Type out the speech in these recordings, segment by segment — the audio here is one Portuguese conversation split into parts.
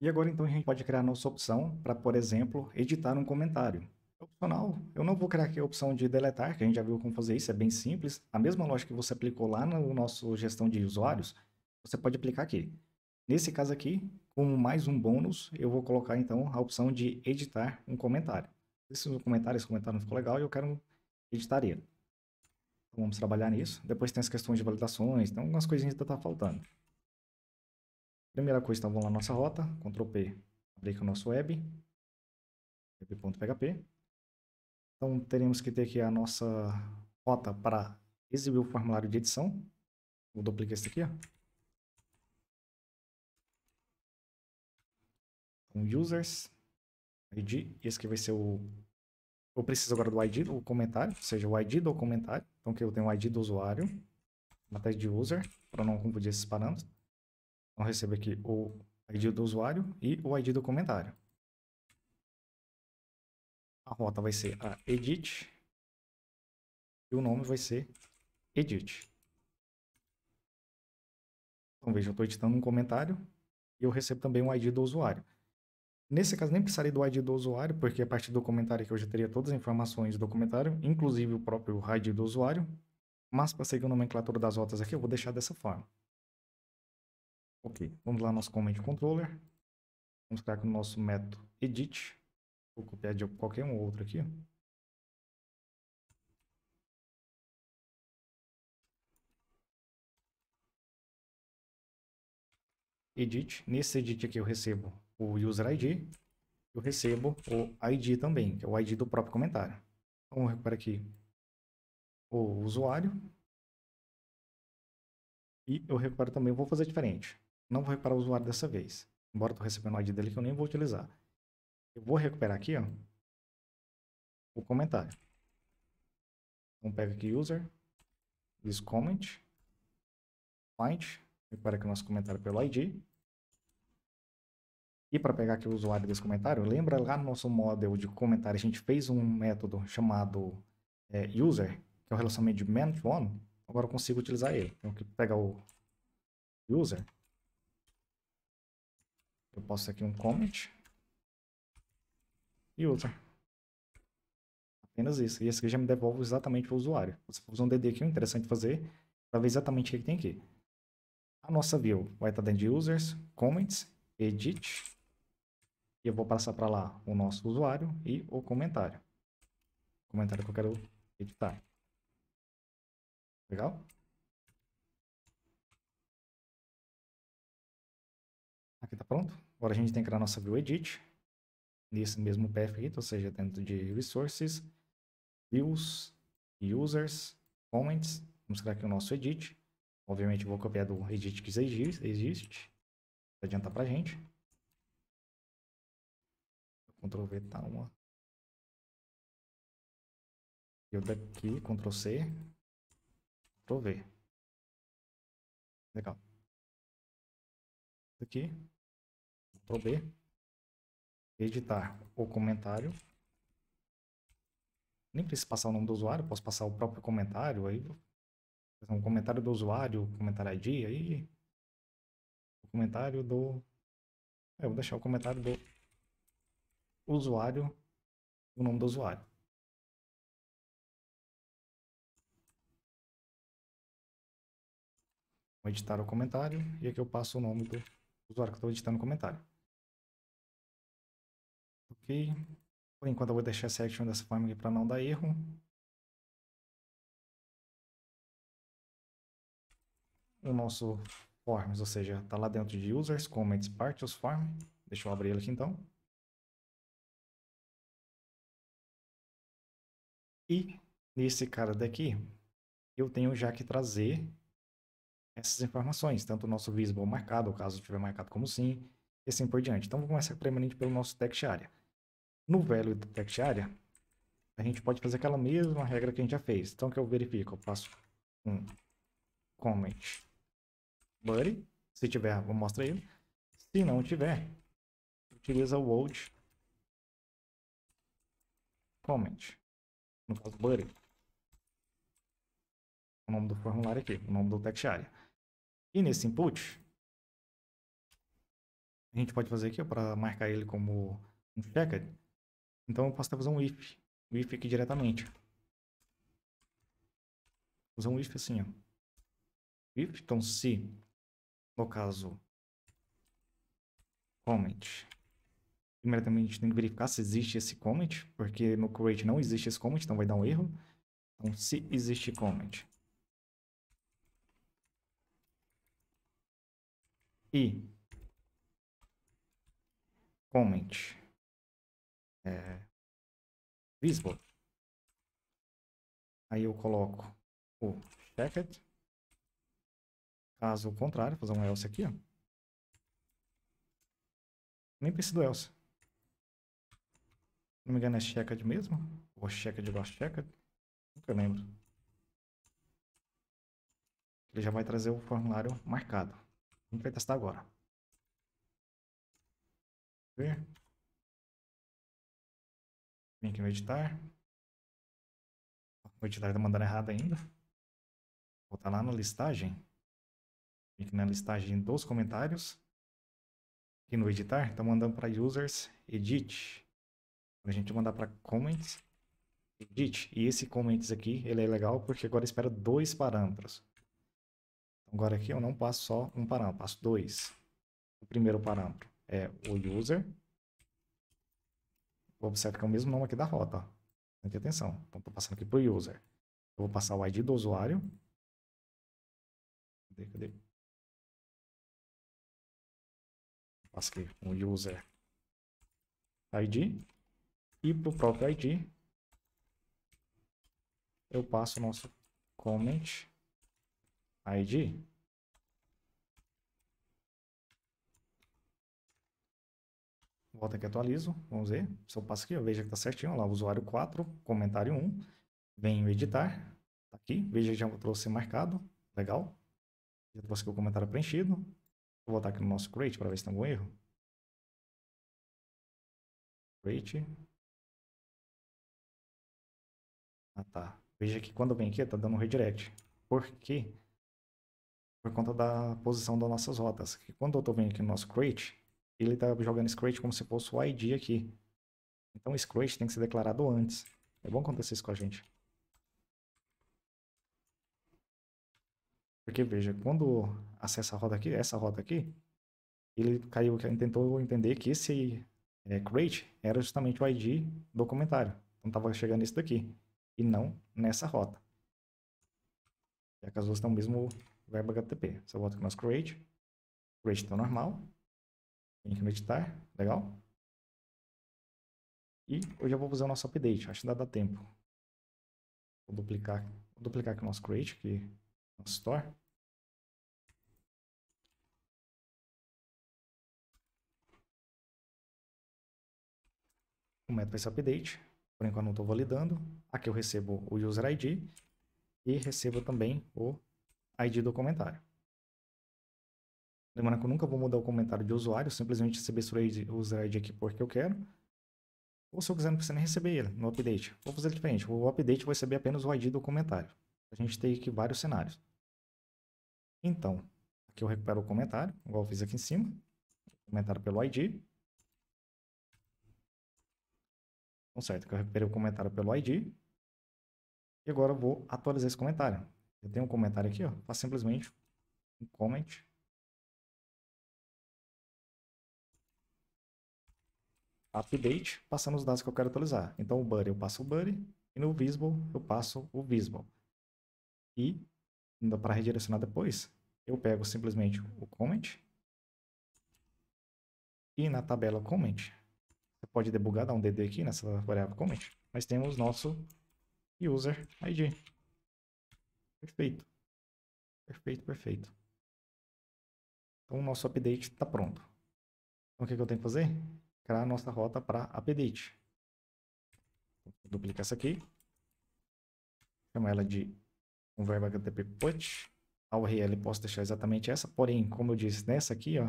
E agora então a gente pode criar a nossa opção para, por exemplo, editar um comentário. É opcional, eu não vou criar aqui a opção de deletar, que a gente já viu como fazer isso, é bem simples. A mesma lógica que você aplicou lá no nosso gestão de usuários, você pode aplicar aqui. Nesse caso aqui, como mais um bônus, eu vou colocar então a opção de editar um comentário. Esse comentário, esse comentário não ficou legal e eu quero editar ele. Então vamos trabalhar nisso. Depois tem as questões de validações, então algumas coisinhas ainda está faltando. Primeira coisa, então vamos lá na nossa rota, Ctrl P, abrir aqui o nosso web, web.php. Então teremos que ter aqui a nossa rota para exibir o formulário de edição. Vou duplicar esse aqui, ó. Então, users, ID, esse aqui vai ser o... Eu preciso agora do ID do comentário, ou seja, o ID do comentário. Então aqui eu tenho o ID do usuário, uma tag de user, para não confundir esses parâmetros. Então, recebo aqui o ID do usuário e o ID do comentário. A rota vai ser a edit e o nome vai ser edit. Então, veja, eu estou editando um comentário e eu recebo também um ID do usuário. Nesse caso, nem precisaria do ID do usuário, porque a partir do comentário aqui eu já teria todas as informações do comentário, inclusive o próprio ID do usuário. Mas para seguir a nomenclatura das rotas aqui, eu vou deixar dessa forma. Ok, vamos lá no nosso command controller. Vamos ficar com o nosso método edit. Vou copiar de qualquer um outro aqui. Edit. Nesse edit aqui eu recebo o user ID. Eu recebo o ID também, que é o ID do próprio comentário. Então, vamos recuperar aqui o usuário. E eu recupero também, vou fazer diferente não vou recuperar o usuário dessa vez. Embora eu recebendo o ID dele que eu nem vou utilizar. Eu vou recuperar aqui, ó, o comentário. Então pega aqui user, this comment, find, recupera aqui o nosso comentário pelo ID. E para pegar aqui o usuário desse comentário, lembra lá no nosso model de comentário a gente fez um método chamado é, user, que é o relacionamento de man to one. Agora eu consigo utilizar ele. Então, pega o user, eu posto aqui um comment. E outro. Apenas isso. E esse aqui já me devolve exatamente o usuário. Você usar um DD aqui, é interessante fazer, para ver exatamente o que tem aqui. A nossa view vai estar tá dentro de users, comments, edit. E eu vou passar para lá o nosso usuário e o comentário. O comentário que eu quero editar. Legal? Aqui tá pronto? Agora a gente tem que criar nossa view edit, nesse mesmo path aqui, então, ou seja, dentro de resources, views, users, comments, vamos criar aqui o nosso edit. Obviamente vou copiar do edit que existe, Vai adiantar pra gente. Ctrl V tá uma. Eu daqui, Ctrl C, Ctrl V. Legal. Aqui, Ctrl B, editar o comentário. Nem preciso passar o nome do usuário, posso passar o próprio comentário aí. Um comentário do usuário, comentário ID aí. O comentário do. É, eu vou deixar o comentário do usuário, o nome do usuário. Vou editar o comentário e aqui eu passo o nome do usuário que estou editando o comentário. Ok. Por enquanto eu vou deixar a section dessa forma aqui para não dar erro. O nosso forms, ou seja, está lá dentro de users, comments, partials, form. Deixa eu abrir ele aqui então. E nesse cara daqui, eu tenho já que trazer essas informações, tanto o nosso visible marcado, o caso estiver marcado como sim, e assim por diante. Então, vamos começar primeiramente pelo nosso text area. No value do Detect Area, a gente pode fazer aquela mesma regra que a gente já fez. Então, que eu verifico? Eu passo um comment body. Se tiver, vou mostrar ele. Se não tiver, utiliza o old comment. No caso, body. O nome do formulário aqui, o nome do text area. E nesse input, a gente pode fazer aqui para marcar ele como um checker. Então eu posso até fazer um if. Um if aqui diretamente. Vou usar um if assim, ó. If, então se, no caso, comment. Primeiramente a gente tem que verificar se existe esse comment, porque no create não existe esse comment, então vai dar um erro. Então se existe comment. E comment é, visible. Aí eu coloco o checked. Caso contrário, vou fazer um else aqui, ó. Nem preciso do else. Não me engano é checked mesmo. Ou checked igual checked. Nunca lembro. Ele já vai trazer o formulário marcado. A gente vai testar agora. Ver. Vem aqui no editar. O editar tá mandando errado ainda. Vou botar tá lá na listagem. Vem aqui na listagem dos comentários. Aqui no editar, tá mandando para users, edit. A gente mandar para comments, edit. E esse comments aqui, ele é legal porque agora espera dois parâmetros. Então, agora aqui eu não passo só um parâmetro, passo dois. O primeiro parâmetro é o user, Observe que é o mesmo nome aqui da rota. Preste atenção. Então, estou passando aqui para o user. Eu vou passar o ID do usuário. Cadê, cadê? Passo aqui um user ID. E para o próprio ID, eu passo o nosso comment ID. volta aqui atualizo, vamos ver. Se eu passo aqui, eu vejo que está certinho, olha lá, usuário 4, comentário 1. Venho editar, tá aqui, veja que já trouxe marcado, legal. Já trouxe aqui o comentário preenchido. Vou voltar aqui no nosso create para ver se tem algum erro. Create. Ah, tá. Veja que quando vem aqui, está dando um redirect. Por quê? Por conta da posição das nossas rotas. Que quando eu estou vendo aqui no nosso create, ele está jogando Scratch como se fosse o ID aqui. Então o Scratch tem que ser declarado antes. É bom acontecer isso com a gente. Porque veja, quando acessa a roda aqui, essa roda aqui, ele caiu, tentou entender que esse é, crate era justamente o ID do comentário. Então estava chegando nisso daqui e não nessa rota. Já é que as duas estão mesmo verbo HTTP. eu boto aqui nosso crate, crate está normal, tem que meditar, editar, legal? E eu já vou fazer o nosso update, acho que ainda dá tempo. Vou duplicar, vou duplicar aqui o nosso create, aqui, é nosso store. O método ser update, por enquanto não estou validando. Aqui eu recebo o user ID e recebo também o ID do comentário. Lembrando que eu nunca vou mudar o comentário de usuário, simplesmente receber o thread aqui porque eu quero. Ou se eu quiser, não precisa nem receber ele no update. Vou fazer diferente. O update vai receber apenas o ID do comentário. A gente tem aqui vários cenários. Então, aqui eu recupero o comentário, igual eu fiz aqui em cima. Comentário pelo ID. Então, certo, que eu recuperei o comentário pelo ID. E agora eu vou atualizar esse comentário. Eu tenho um comentário aqui, ó. Faz tá simplesmente um comment update, passando os dados que eu quero atualizar. Então, o buddy eu passo o buddy, e no visible eu passo o visible. E, para redirecionar depois, eu pego simplesmente o comment, e na tabela comment, você pode debugar, dar um DD aqui nessa variável comment, mas temos nosso user ID. Perfeito. Perfeito, perfeito. Então, o nosso update está pronto. Então, o que, que eu tenho que fazer? criar a nossa rota para update. Duplicar essa aqui. Chama ela de um verbo HTTP put. A URL posso deixar exatamente essa, porém, como eu disse, nessa aqui, ó,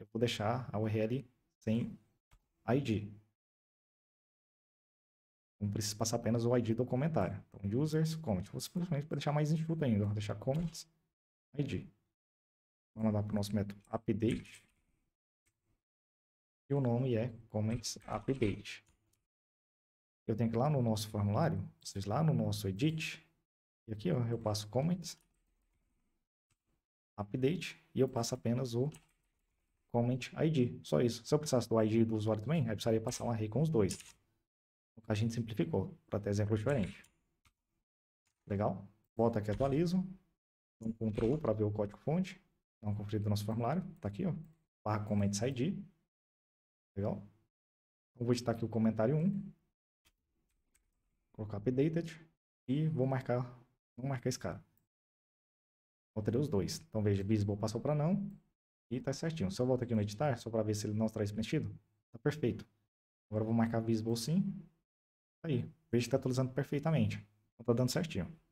eu vou deixar a URL sem ID. Não precisa passar apenas o ID do comentário. Então, users, comments. Vou simplesmente deixar mais enxuto ainda. Vou deixar comments, ID. Vamos mandar para o nosso método update e o nome é Comments Update. Eu tenho que ir lá no nosso formulário, vocês lá no nosso Edit, e aqui ó, eu passo Comments Update e eu passo apenas o Comment ID, só isso. Se eu precisasse do ID do usuário também, aí precisaria passar um array com os dois. Então, a gente simplificou, para ter exemplo diferente. Legal? Volta aqui, atualizo. Um então, Ctrl para ver o código fonte. Dá uma conferida do nosso formulário. Está aqui, ó. Barra Comments ID. Legal? Eu então, vou editar aqui o comentário 1. Colocar updated. E vou marcar. Vou marcar esse cara. Alterei os dois. Então veja, visible passou para não. E tá certinho. Se eu volto aqui no editar, só para ver se ele não traz preenchido. Tá perfeito. Agora eu vou marcar visible sim. Tá aí. Veja que tá atualizando perfeitamente. Então tá dando certinho.